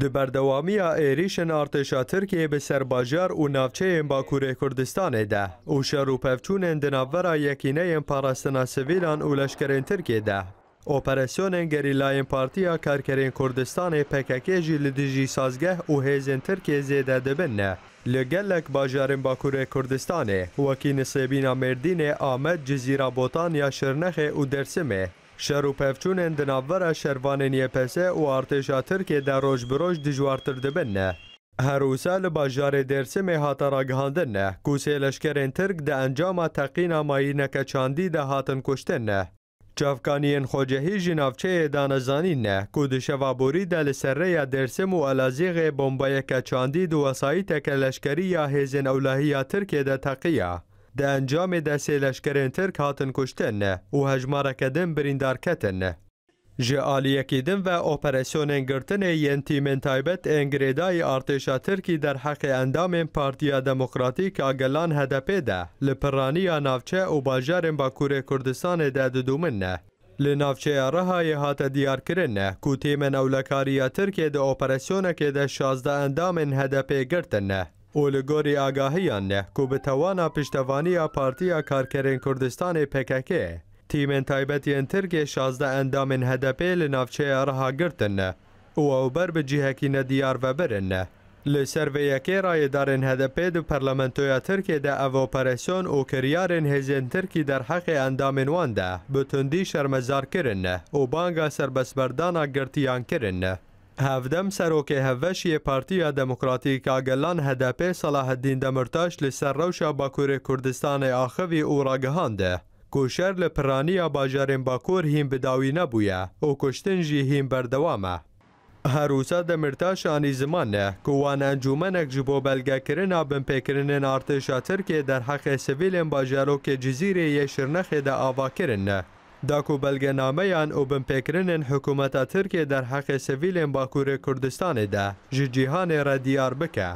Di berdewamiya êrişên artêşa Tirkiyê bi serbajar û navçeyên Bakurê Kurdistanê de û şer û pevçûnên di navbera yekîneyên parastina sivîlan û leşkerên Tirkiyê de. Operasyonên gerîlayên Partiya Karkerên Kurdistanê PKK jî li dijî sazgeh û hêzên Tirkiyê zêde dibin ne. Li gelek bajarên Bakurê Kurdistanê, wekî nisêbîna Mêrdînê, Amed, Cizîra Botanya, Şirnexê û Dersimê شر و پفچونên di navbera şervanên YPS û artêşa Tirkê de roj bi roj dijwartir dibin ne. Herûsa li bajarê Dêrsimê hata ragihandin ne, ku sê leşkerên Tirk di encama teqîna mayîneke çandî de hatin kuştin ne. Çavkaniyên xocehî ji navçeyê danezanîn ne, ku di şevaborî de li serreya Dêrsim û Elazîxê bombayeke çandî di wesayîteke leşkerî ya hêzên ewlahiya Tirkê de teqiya. د انجام د سې لشکرین ترک هاتن کشتن او هجمارا کدن بریندار کتن. جعالیه کدن و اپریسیون انگرتن یین تیمن تایبت انگریدای ارتشا ترکی در حق اندام پارتیا دموکراتیک آگلان هدپه ده لپرانی نافچه و باجار با کور کردستان ده دومن. لنافچه رهای هات دیار کرن کو تیمن ترکی ده اپریسیون که ده شازده اندام هدپه گرتن. و لە گۆری ئاگاهیان نەکو بتەوانە پشتەوانیە پارتیە کارکەرێن کوردستانی پێکەکێ تیمێن تایبەتیان ترگێ شازدە ئەندامین هەدەپێ لە ناوچەیە ڕەهاگرتنە وەوبەر بەجیهەکی نەدیار بەبرنە. لە سەرڤەیەکێ ڕایەدارن هەدەپێ و پەرلەمەنتۆیا ترکێدا ئەڤۆپەرسیۆن و کریارن هێزیێن ترکی دەرحەقی ئەندامێنواندا بتوندی شەرمەزارکردنە و بانگە سربەسبەردانە گرتیان کردنە. هەفدەم سەرۆکێ هەڤەشیە پارتیا دەموکراتیکاگەلان هەدەپێ سەلاهدین دەمرتاش لە سەر ڕەوشە باکوورێ کوردستانی ئاخەوی و ڕاگەهاندە. کوشەر لە پرانیا باژارێن باکۆر هیم بداوی نەبووە ئەو کوشتنجی هیم بەردەوامە. هەروسا دەمرتاشانی زمانە کووان ئەنجومەنێک ji بۆ بەلگەکردنا بمپێکردنێن ئارتشا ترکێ دەرحەقێ سڤیلێن باژارۆکێ جززیرێ یەشرنەخێدا ئاواکردە. داکۆبەلگەنامەیان ئۆبمپێکردنن حکوومەتە ترکێ دەرحەقی سەویلێن باکوورێ کوردستانی دا ژجییهانێ ڕە دیار بکە.